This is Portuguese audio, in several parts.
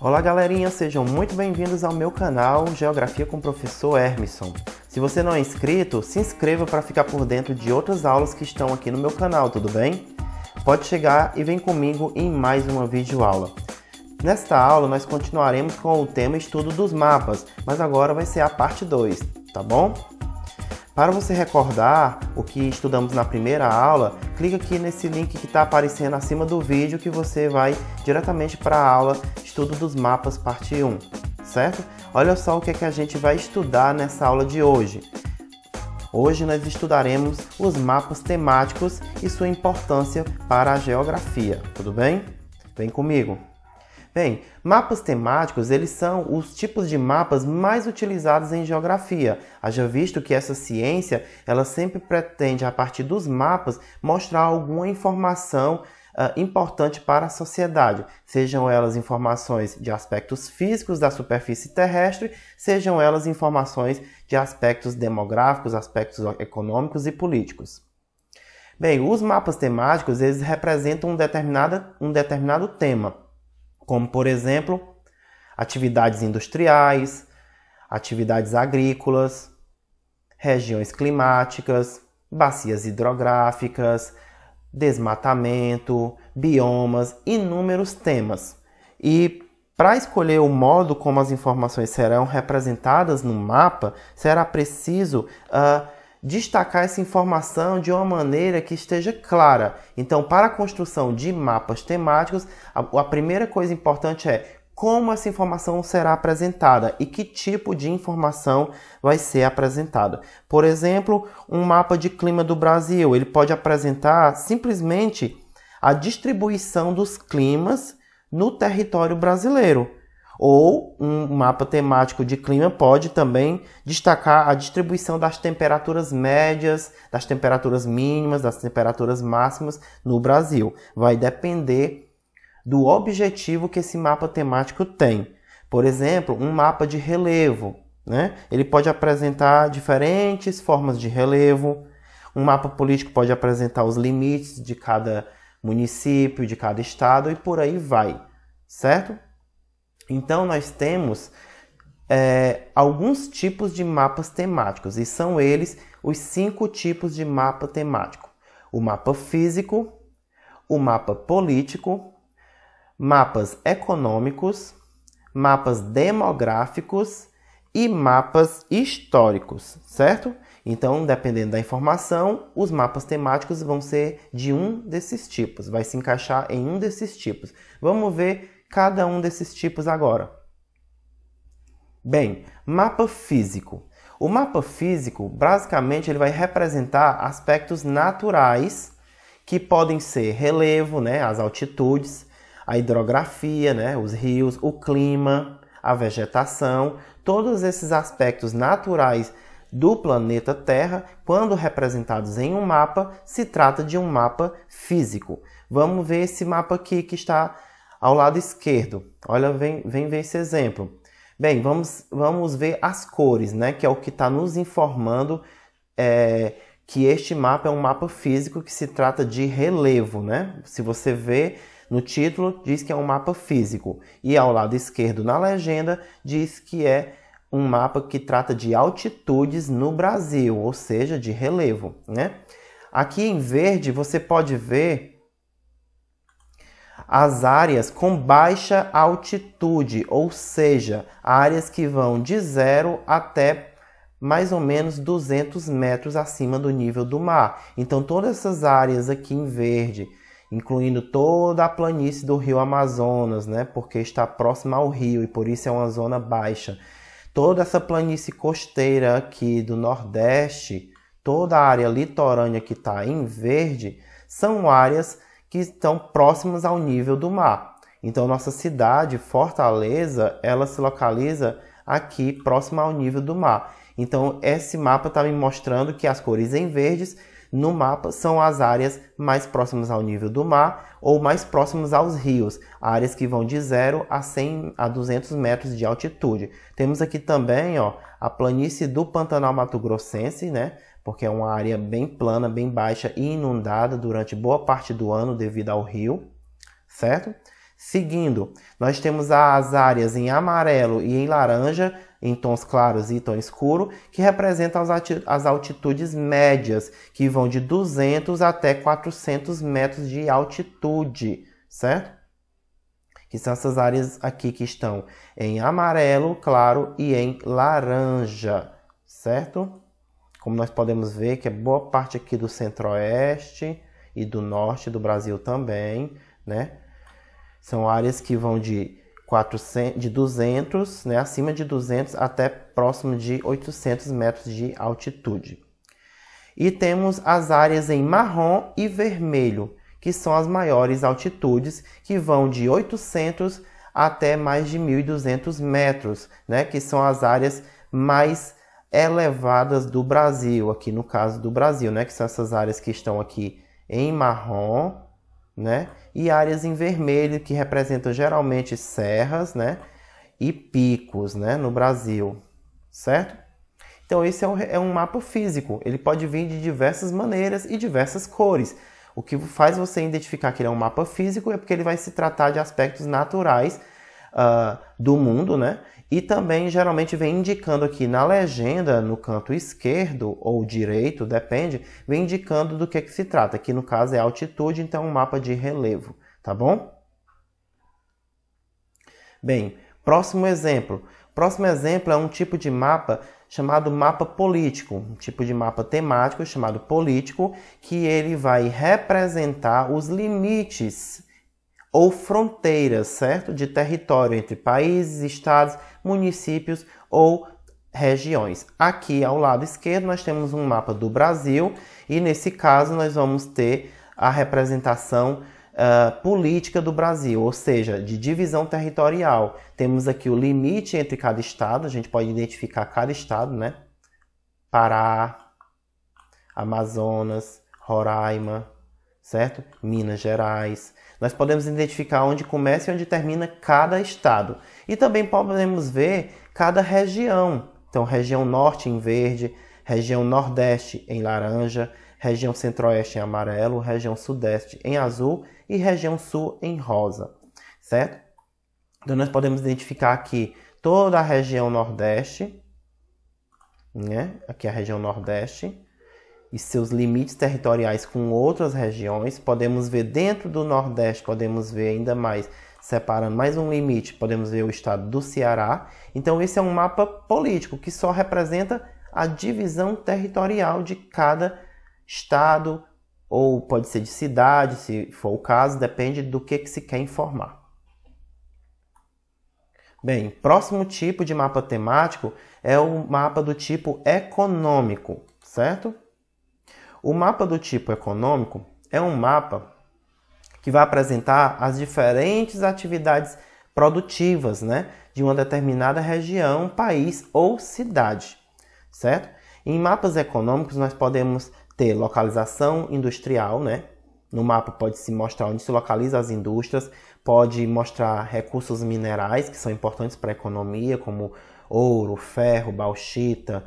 Olá galerinha, sejam muito bem-vindos ao meu canal Geografia com o Professor Hermisson. Se você não é inscrito, se inscreva para ficar por dentro de outras aulas que estão aqui no meu canal, tudo bem? Pode chegar e vem comigo em mais uma videoaula. Nesta aula nós continuaremos com o tema estudo dos mapas, mas agora vai ser a parte 2, tá bom? Para você recordar o que estudamos na primeira aula, clica aqui nesse link que está aparecendo acima do vídeo que você vai diretamente para a aula Estudo dos Mapas Parte 1, certo? Olha só o que, é que a gente vai estudar nessa aula de hoje. Hoje nós estudaremos os mapas temáticos e sua importância para a geografia, tudo bem? Vem comigo! Bem, mapas temáticos, eles são os tipos de mapas mais utilizados em geografia. Haja visto que essa ciência, ela sempre pretende, a partir dos mapas, mostrar alguma informação uh, importante para a sociedade, sejam elas informações de aspectos físicos da superfície terrestre, sejam elas informações de aspectos demográficos, aspectos econômicos e políticos. Bem, os mapas temáticos, eles representam um, determinada, um determinado tema como por exemplo atividades industriais, atividades agrícolas, regiões climáticas, bacias hidrográficas, desmatamento, biomas, inúmeros temas. E para escolher o modo como as informações serão representadas no mapa, será preciso uh, destacar essa informação de uma maneira que esteja clara. Então, para a construção de mapas temáticos, a, a primeira coisa importante é como essa informação será apresentada e que tipo de informação vai ser apresentada. Por exemplo, um mapa de clima do Brasil, ele pode apresentar simplesmente a distribuição dos climas no território brasileiro ou um mapa temático de clima pode também destacar a distribuição das temperaturas médias, das temperaturas mínimas, das temperaturas máximas no Brasil. Vai depender do objetivo que esse mapa temático tem. Por exemplo, um mapa de relevo, né? Ele pode apresentar diferentes formas de relevo. Um mapa político pode apresentar os limites de cada município, de cada estado e por aí vai, certo? Então nós temos é, alguns tipos de mapas temáticos e são eles os cinco tipos de mapa temático: o mapa físico, o mapa político, mapas econômicos, mapas demográficos e mapas históricos, certo? Então, dependendo da informação, os mapas temáticos vão ser de um desses tipos, vai se encaixar em um desses tipos. Vamos ver cada um desses tipos agora. Bem, mapa físico. O mapa físico, basicamente, ele vai representar aspectos naturais que podem ser relevo, né, as altitudes, a hidrografia, né, os rios, o clima, a vegetação, todos esses aspectos naturais do planeta Terra, quando representados em um mapa, se trata de um mapa físico. Vamos ver esse mapa aqui que está ao lado esquerdo. Olha, vem, vem ver esse exemplo. Bem, vamos, vamos ver as cores, né? Que é o que está nos informando é, que este mapa é um mapa físico que se trata de relevo, né? Se você vê no título, diz que é um mapa físico. E ao lado esquerdo, na legenda, diz que é um mapa que trata de altitudes no Brasil, ou seja, de relevo, né? Aqui em verde você pode ver as áreas com baixa altitude, ou seja, áreas que vão de zero até mais ou menos 200 metros acima do nível do mar. Então, todas essas áreas aqui em verde, incluindo toda a planície do rio Amazonas, né, porque está próxima ao rio e por isso é uma zona baixa. Toda essa planície costeira aqui do Nordeste, toda a área litorânea que está em verde, são áreas que estão próximas ao nível do mar. Então, nossa cidade, Fortaleza, ela se localiza aqui próxima ao nível do mar. Então, esse mapa está me mostrando que as cores em verdes no mapa são as áreas mais próximas ao nível do mar ou mais próximas aos rios, áreas que vão de 0 a 100 a 200 metros de altitude. Temos aqui também ó, a planície do Pantanal Mato Grossense, né? porque é uma área bem plana, bem baixa e inundada durante boa parte do ano devido ao rio, certo? Seguindo, nós temos as áreas em amarelo e em laranja, em tons claros e tom escuro, que representam as altitudes médias, que vão de 200 até 400 metros de altitude, certo? Que são essas áreas aqui que estão em amarelo, claro e em laranja, certo? como nós podemos ver que é boa parte aqui do centro-oeste e do norte do Brasil também, né? São áreas que vão de 400, de 200, né, acima de 200 até próximo de 800 metros de altitude. E temos as áreas em marrom e vermelho, que são as maiores altitudes, que vão de 800 até mais de 1.200 metros, né, que são as áreas mais elevadas do Brasil, aqui no caso do Brasil, né? Que são essas áreas que estão aqui em marrom, né? E áreas em vermelho, que representam geralmente serras, né? E picos, né? No Brasil, certo? Então, esse é um, é um mapa físico. Ele pode vir de diversas maneiras e diversas cores. O que faz você identificar que ele é um mapa físico é porque ele vai se tratar de aspectos naturais uh, do mundo, né? E também geralmente vem indicando aqui na legenda, no canto esquerdo ou direito, depende, vem indicando do que, que se trata. Aqui no caso é altitude, então é um mapa de relevo, tá bom? Bem, próximo exemplo. Próximo exemplo é um tipo de mapa chamado mapa político, um tipo de mapa temático chamado político, que ele vai representar os limites ou fronteiras, certo? De território entre países, estados, municípios ou regiões. Aqui ao lado esquerdo nós temos um mapa do Brasil e nesse caso nós vamos ter a representação Uh, política do Brasil, ou seja, de divisão territorial. Temos aqui o limite entre cada estado, a gente pode identificar cada estado, né? Pará, Amazonas, Roraima, certo? Minas Gerais. Nós podemos identificar onde começa e onde termina cada estado. E também podemos ver cada região. Então, região norte em verde, região nordeste em laranja, região centro-oeste em amarelo, região sudeste em azul e região sul em rosa, certo? Então, nós podemos identificar aqui toda a região nordeste, né? Aqui a região nordeste e seus limites territoriais com outras regiões. Podemos ver dentro do Nordeste, podemos ver ainda mais, separando mais um limite, podemos ver o estado do Ceará. Então, esse é um mapa político que só representa a divisão territorial de cada estado, ou pode ser de cidade, se for o caso, depende do que, que se quer informar. Bem, próximo tipo de mapa temático é o mapa do tipo econômico, certo? O mapa do tipo econômico é um mapa que vai apresentar as diferentes atividades produtivas né, de uma determinada região, país ou cidade, certo? Em mapas econômicos, nós podemos ter localização industrial, né? No mapa pode se mostrar onde se localizam as indústrias, pode mostrar recursos minerais que são importantes para a economia, como ouro, ferro, bauxita,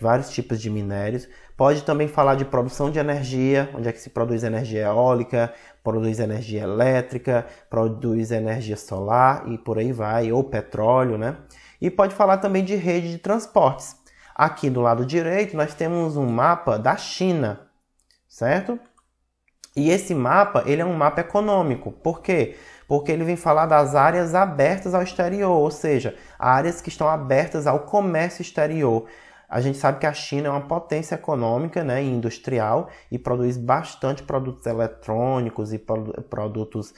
vários tipos de minérios. Pode também falar de produção de energia, onde é que se produz energia eólica, produz energia elétrica, produz energia solar e por aí vai, ou petróleo, né? E pode falar também de rede de transportes. Aqui do lado direito nós temos um mapa da China, certo? E esse mapa, ele é um mapa econômico. Por quê? Porque ele vem falar das áreas abertas ao exterior, ou seja, áreas que estão abertas ao comércio exterior. A gente sabe que a China é uma potência econômica né, e industrial e produz bastante produtos eletrônicos e produtos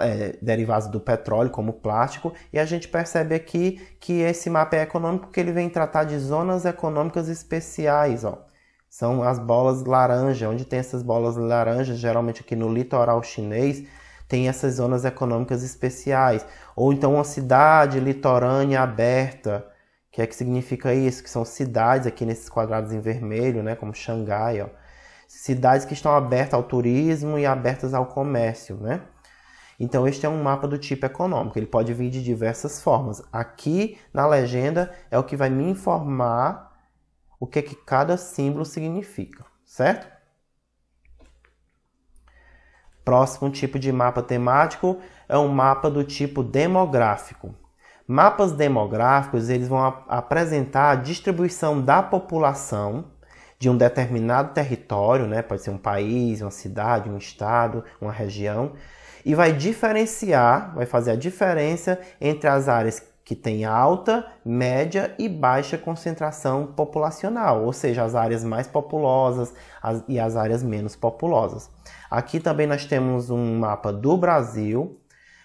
é, derivados do petróleo, como plástico, e a gente percebe aqui que esse mapa é econômico que ele vem tratar de zonas econômicas especiais. Ó. São as bolas laranja, onde tem essas bolas laranjas, geralmente aqui no litoral chinês, tem essas zonas econômicas especiais. Ou então uma cidade litorânea aberta, que é que significa isso? Que são cidades aqui nesses quadrados em vermelho, né, como Xangai, ó, cidades que estão abertas ao turismo e abertas ao comércio, né? Então este é um mapa do tipo econômico, ele pode vir de diversas formas. Aqui na legenda é o que vai me informar o que é que cada símbolo significa, certo? Próximo tipo de mapa temático é um mapa do tipo demográfico. Mapas demográficos eles vão ap apresentar a distribuição da população de um determinado território, né? pode ser um país, uma cidade, um estado, uma região, e vai diferenciar, vai fazer a diferença entre as áreas que têm alta, média e baixa concentração populacional, ou seja, as áreas mais populosas as, e as áreas menos populosas. Aqui também nós temos um mapa do Brasil,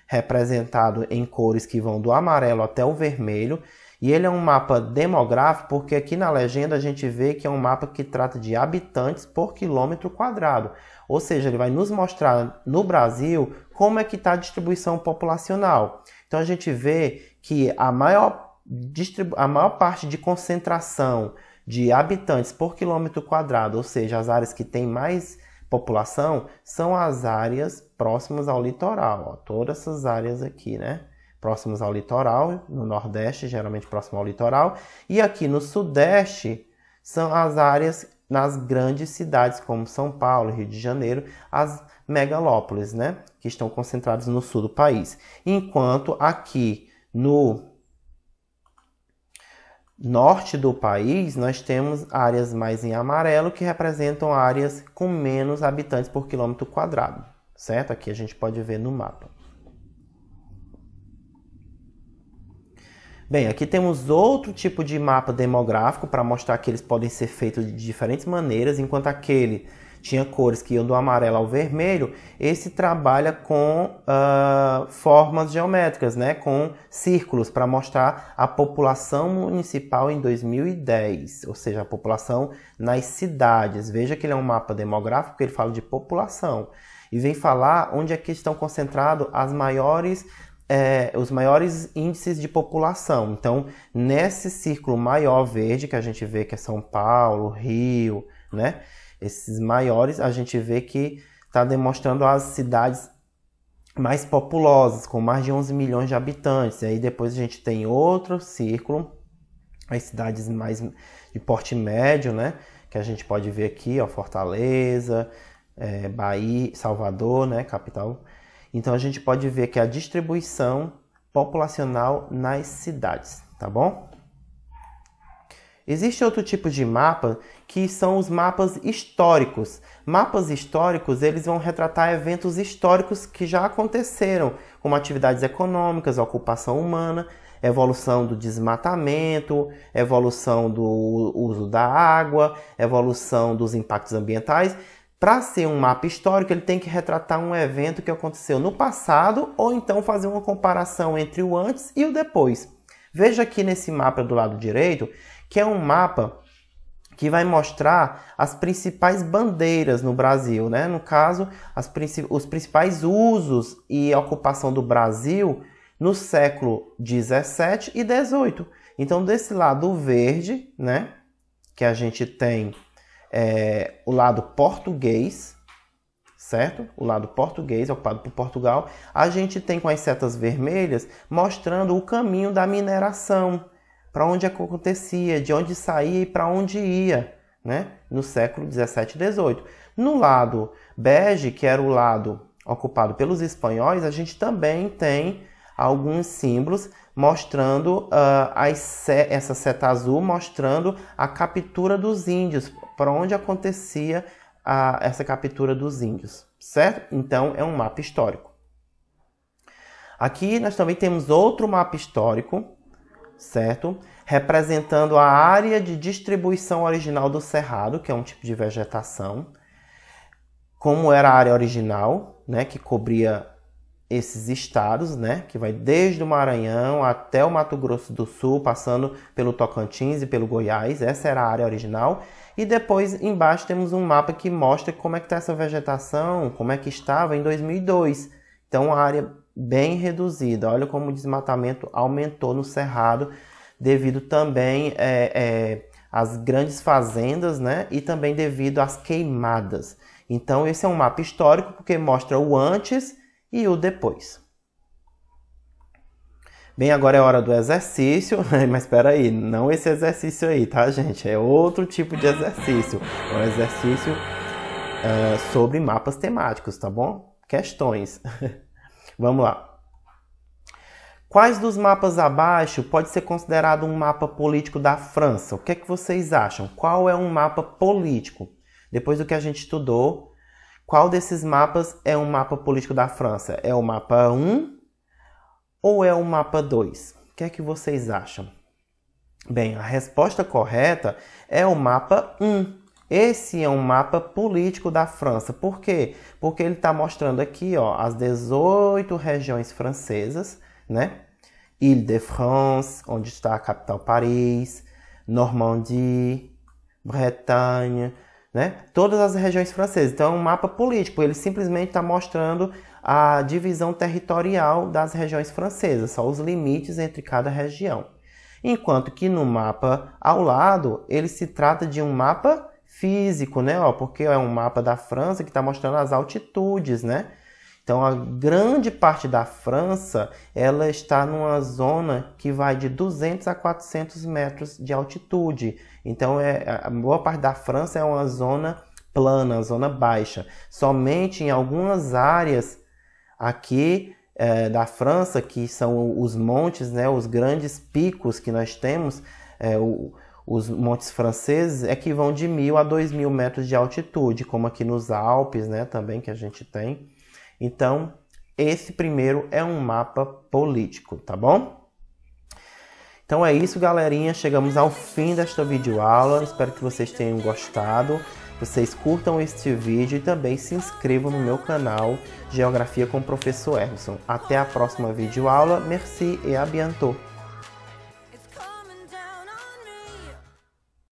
representado em cores que vão do amarelo até o vermelho. E ele é um mapa demográfico, porque aqui na legenda a gente vê que é um mapa que trata de habitantes por quilômetro quadrado. Ou seja, ele vai nos mostrar no Brasil como é que está a distribuição populacional. Então a gente vê que a maior, a maior parte de concentração de habitantes por quilômetro quadrado, ou seja, as áreas que têm mais população são as áreas próximas ao litoral, ó, todas essas áreas aqui, né? Próximas ao litoral, no Nordeste, geralmente próximo ao litoral, e aqui no Sudeste são as áreas nas grandes cidades como São Paulo, Rio de Janeiro, as megalópolis, né? Que estão concentradas no sul do país. Enquanto aqui no norte do país, nós temos áreas mais em amarelo que representam áreas com menos habitantes por quilômetro quadrado, certo? Aqui a gente pode ver no mapa. Bem, aqui temos outro tipo de mapa demográfico para mostrar que eles podem ser feitos de diferentes maneiras, enquanto aquele tinha cores que iam do amarelo ao vermelho, esse trabalha com uh, formas geométricas, né? com círculos, para mostrar a população municipal em 2010, ou seja, a população nas cidades. Veja que ele é um mapa demográfico, ele fala de população e vem falar onde é que estão concentrados as maiores é, os maiores índices de população. Então, nesse círculo maior verde que a gente vê que é São Paulo, Rio, né? Esses maiores a gente vê que está demonstrando as cidades mais populosas, com mais de 11 milhões de habitantes. E aí depois a gente tem outro círculo, as cidades mais de porte médio, né? Que a gente pode ver aqui, ó, Fortaleza, é, Bahia, Salvador, né? Capital então a gente pode ver que é a distribuição populacional nas cidades, tá bom? Existe outro tipo de mapa que são os mapas históricos. Mapas históricos, eles vão retratar eventos históricos que já aconteceram, como atividades econômicas, ocupação humana, evolução do desmatamento, evolução do uso da água, evolução dos impactos ambientais. Para ser um mapa histórico, ele tem que retratar um evento que aconteceu no passado ou então fazer uma comparação entre o antes e o depois. Veja aqui nesse mapa do lado direito, que é um mapa que vai mostrar as principais bandeiras no Brasil, né? No caso, as, os principais usos e ocupação do Brasil no século 17 e 18. Então, desse lado verde, né, que a gente tem é, o lado português, certo? O lado português, ocupado por Portugal. A gente tem com as setas vermelhas mostrando o caminho da mineração, para onde acontecia, de onde saía e para onde ia, né? No século 17 e 18. No lado bege, que era o lado ocupado pelos espanhóis, a gente também tem alguns símbolos mostrando uh, as, essa seta azul, mostrando a captura dos índios, para onde acontecia ah, essa captura dos índios, certo? Então é um mapa histórico. Aqui nós também temos outro mapa histórico, certo? Representando a área de distribuição original do cerrado, que é um tipo de vegetação, como era a área original, né, que cobria esses estados, né, que vai desde o Maranhão até o Mato Grosso do Sul, passando pelo Tocantins e pelo Goiás, essa era a área original. E depois embaixo temos um mapa que mostra como é que está essa vegetação, como é que estava em 2002. Então, uma área bem reduzida. Olha como o desmatamento aumentou no Cerrado, devido também é, é, às grandes fazendas, né, e também devido às queimadas. Então, esse é um mapa histórico porque mostra o antes e o depois. Bem, agora é hora do exercício, mas espera aí, não esse exercício aí, tá, gente? É outro tipo de exercício. É um exercício uh, sobre mapas temáticos, tá bom? Questões. Vamos lá. Quais dos mapas abaixo pode ser considerado um mapa político da França? O que é que vocês acham? Qual é um mapa político? Depois do que a gente estudou qual desses mapas é um mapa político da França? É o mapa 1 ou é o mapa 2? O que é que vocês acham? Bem, a resposta correta é o mapa 1. Esse é um mapa político da França. Por quê? Porque ele está mostrando aqui ó, as 18 regiões francesas, né? Ile-de-France, onde está a capital Paris, Normandie, Bretagne, né? Todas as regiões francesas. Então, é um mapa político. Ele simplesmente está mostrando a divisão territorial das regiões francesas, só os limites entre cada região. Enquanto que no mapa ao lado, ele se trata de um mapa físico, né? Ó, porque é um mapa da França que está mostrando as altitudes, né? Então a grande parte da França ela está numa zona que vai de 200 a 400 metros de altitude. Então é, a boa parte da França é uma zona plana, zona baixa. Somente em algumas áreas aqui é, da França, que são os montes, né, os grandes picos que nós temos, é, o, os montes franceses, é que vão de mil a dois mil metros de altitude, como aqui nos Alpes né, também que a gente tem. Então, esse primeiro é um mapa político, tá bom? Então é isso, galerinha. Chegamos ao fim desta videoaula. Espero que vocês tenham gostado. Vocês curtam este vídeo e também se inscrevam no meu canal Geografia com o Professor Erson. Até a próxima videoaula. Merci e à bientôt.